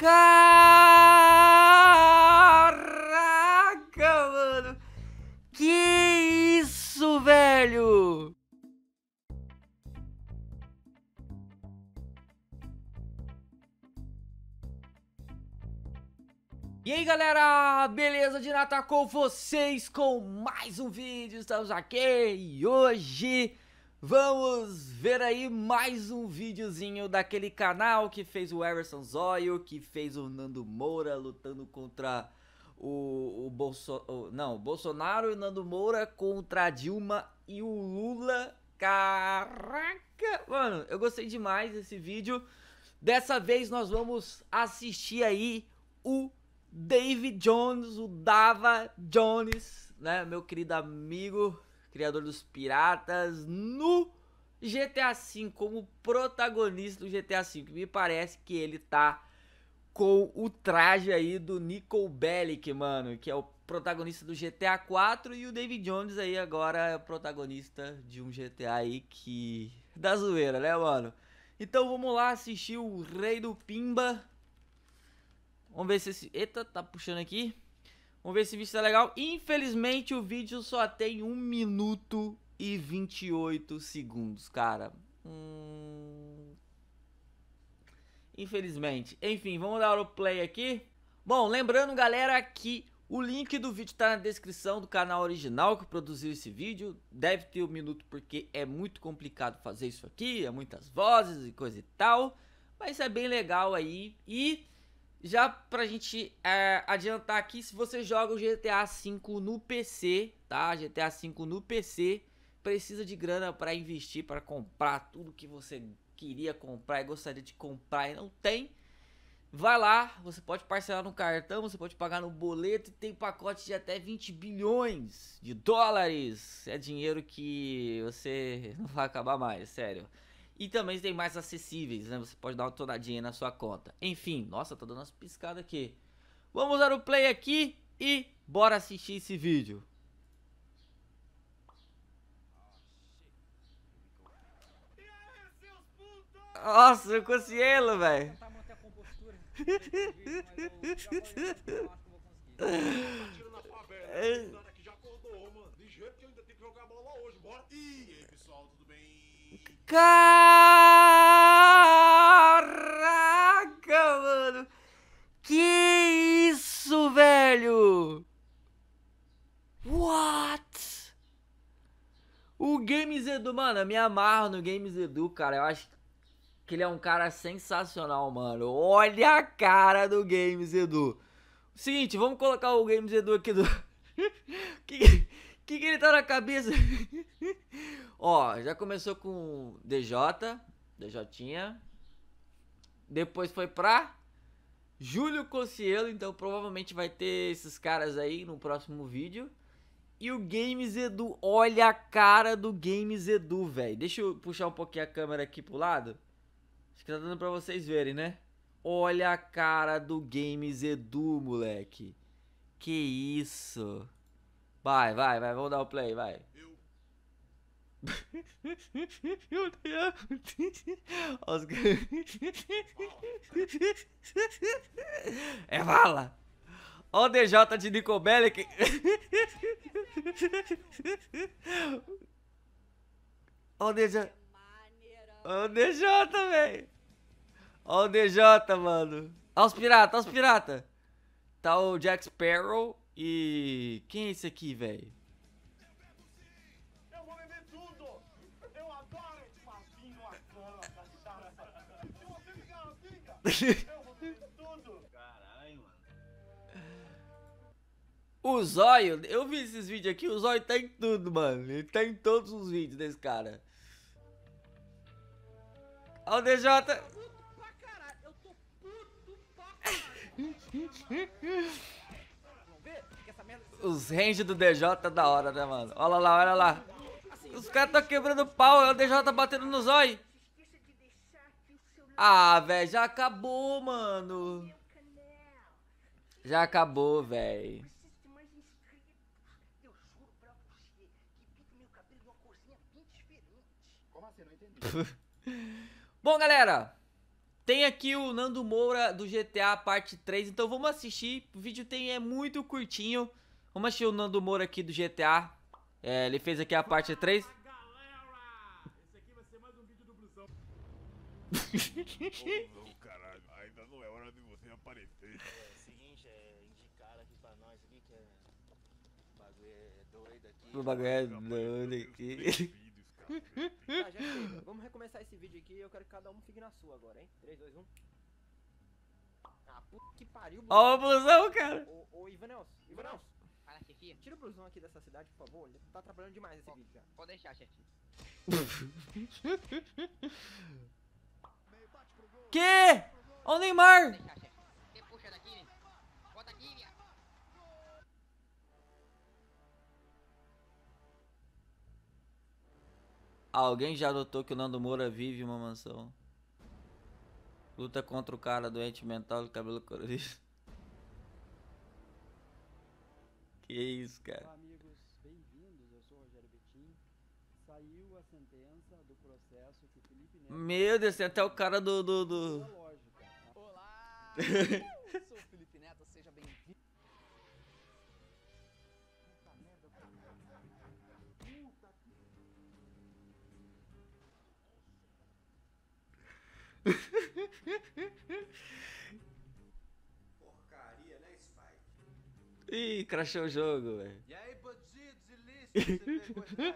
Caraca, mano! Que isso, velho! E aí galera, beleza de Natal com vocês com mais um vídeo, estamos aqui e hoje Vamos ver aí mais um videozinho daquele canal que fez o Everson Zóio, que fez o Nando Moura lutando contra o, o, Bolso, não, Bolsonaro e o Nando Moura contra a Dilma e o Lula. Caraca! Mano, eu gostei demais desse vídeo. Dessa vez nós vamos assistir aí o David Jones, o Dava Jones, né, meu querido amigo criador dos piratas, no GTA V, como protagonista do GTA V. Me parece que ele tá com o traje aí do Nicole Bellic, mano, que é o protagonista do GTA 4 e o David Jones aí agora é protagonista de um GTA aí que da zoeira, né, mano? Então vamos lá assistir o Rei do Pimba. Vamos ver se esse... Eita, tá puxando aqui. Vamos ver se o vídeo tá legal. Infelizmente, o vídeo só tem 1 minuto e 28 segundos, cara. Hum... Infelizmente. Enfim, vamos dar o play aqui. Bom, lembrando, galera, que o link do vídeo tá na descrição do canal original que produziu esse vídeo. Deve ter um minuto porque é muito complicado fazer isso aqui, é muitas vozes e coisa e tal. Mas é bem legal aí. E já pra gente é, adiantar aqui, se você joga o GTA V no PC, tá? GTA V no PC, precisa de grana para investir, para comprar tudo que você queria comprar e gostaria de comprar e não tem. Vai lá, você pode parcelar no cartão, você pode pagar no boleto e tem pacote de até 20 bilhões de dólares. É dinheiro que você não vai acabar mais, sério. E também tem mais acessíveis, né? Você pode dar uma tonadinha na sua conta. Enfim, nossa, tá dando umas piscadas aqui. Vamos dar o play aqui e bora assistir esse vídeo. Nossa, eu consegui ele, velho. É. que que eu que Caraca, mano! Que isso, velho! What? O Games Edu, mano, eu me amarro no Games Edu, cara. Eu acho que ele é um cara sensacional, mano. Olha a cara do Games Edu. Seguinte, vamos colocar o Games Edu aqui do. que que, que ele tá na cabeça? Ó, já começou com DJ, DJ. Depois foi pra Júlio Cossielo, então provavelmente vai ter esses caras aí no próximo vídeo. E o Games Edu, olha a cara do Games Edu, velho. Deixa eu puxar um pouquinho a câmera aqui pro lado. Acho que tá dando pra vocês verem, né? Olha a cara do Games Edu, moleque. Que isso. Vai, vai, vai, vamos dar o play, vai. Eu. É bala. Ó o DJ de Nicobelic. Ó o DJ. Ó o DJ, velho. Ó o DJ, mano. Ó os pirata, ó os pirata. Tá o Jack Sparrow. E quem é esse aqui, velho? Eu vou beber tudo! Eu adoro esse papinho a cama da guitarra. Eu vou beber garrafinha! Eu vou beber tudo! Caralho, mano. O zóio, eu vi esses vídeos aqui, o zóio tá em tudo, mano. Ele tá em todos os vídeos desse cara. Olha o DJ. Eu tô puto pra caralho. Eu tô puto pra caralho. Os range do DJ tá da hora, né, mano? Olha lá, olha lá. Os caras estão quebrando pau, é o DJ tá batendo no zóio. Ah, velho, já acabou, mano. Já acabou, velho. Assim? Bom, galera, tem aqui o Nando Moura do GTA parte 3, então vamos assistir. O vídeo tem é muito curtinho. Vamos assistir o Nando Moura aqui do GTA. É, ele fez aqui a parte 3. oh, não, caralho, ainda não é hora de você aparecer. É, é, o seguinte, é indicar aqui pra nós aqui que é. O bagulho é doido aqui. O bagulho é doido aqui. vídeo aqui eu quero que cada um fique na sua agora, hein? 3, 2, 1. Ah, puta que pariu. Ó o blusão, cara. Ô, ô Ivanelson, Ivanelson. Para aqui, Tira o blusão aqui dessa cidade, por favor. Ele tá trabalhando demais esse vídeo já. Pode deixar, chefe. que? Ó o Neymar. Alguém já adotou que o Nando Moura vive uma mansão? Luta contra o cara doente mental de cabelo colorido. Que isso, cara. Olá, amigos, bem-vindos. Eu sou o Rogério Betim. Saiu a sentença do processo que Felipe Neto... Meu Deus, tem é até o cara do... do, do... Olá! Porcaria, né, Spike? Ih, crashou o jogo, velho. E aí, bandidos ilícitos, você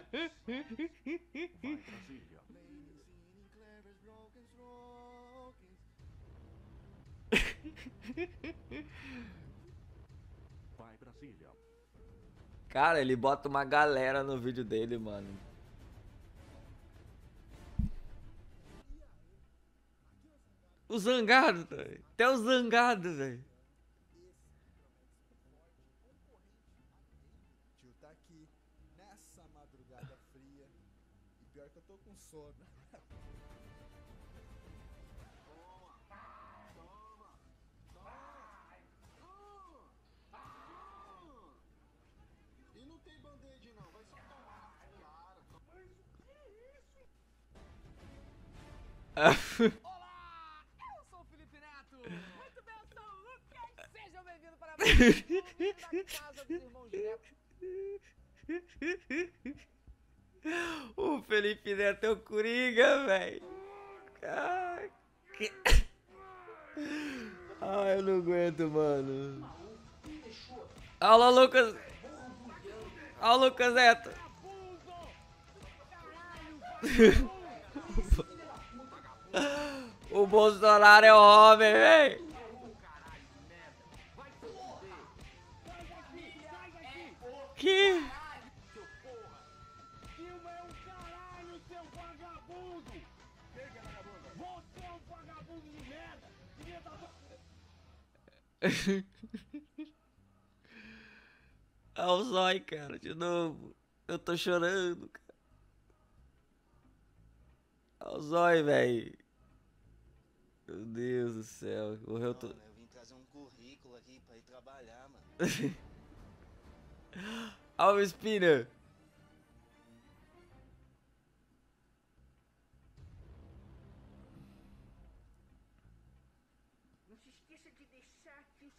Cara, ele bota uma galera no vídeo dele, mano. O zangado, véio. até o zangado, velho. Tá aqui nessa madrugada fria. E pior que eu tô com sono. Ah. O Felipe Neto é o Coringa, velho. Ah, eu não aguento, mano. Alô, Lucas. Alô, Lucas Neto. o Bolsonaro é o homem, velho. aqui! Dilma é um caralho, seu vagabundo! Pega, vagabundo! Você é um vagabundo de merda! Devia estar... o zói, cara, de novo. Eu tô chorando, cara. Olha é o zói, velho. Meu Deus do céu. Morreu tudo. Né, eu vim trazer um currículo aqui pra ir trabalhar, mano. Olha o Spinner.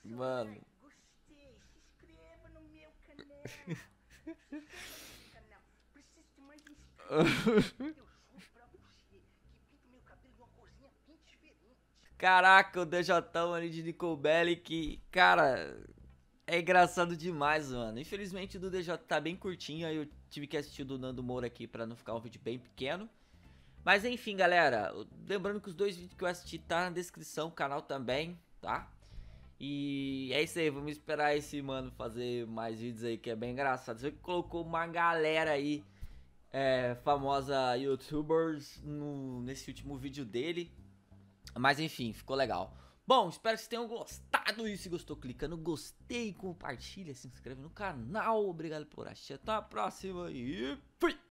Mano. Gostei. Se inscreva no meu canal. Preciso de mais inscritos. Eu juro pra você que pinto meu cabelo uma bem diferente. Caraca, o DJ ali de Nicole Bellic. Cara. É engraçado demais, mano. Infelizmente o do DJ tá bem curtinho, aí eu tive que assistir o do Nando Moura aqui para não ficar um vídeo bem pequeno. Mas enfim, galera, lembrando que os dois vídeos que eu assisti tá na descrição, o canal também, tá? E é isso aí, vamos esperar esse mano fazer mais vídeos aí que é bem engraçado. Você colocou uma galera aí, é, famosa youtubers, no, nesse último vídeo dele. Mas enfim, ficou legal. Bom, espero que vocês tenham gostado. E se gostou, clica no gostei, compartilha, se inscreve no canal. Obrigado por assistir. Até a próxima e fui!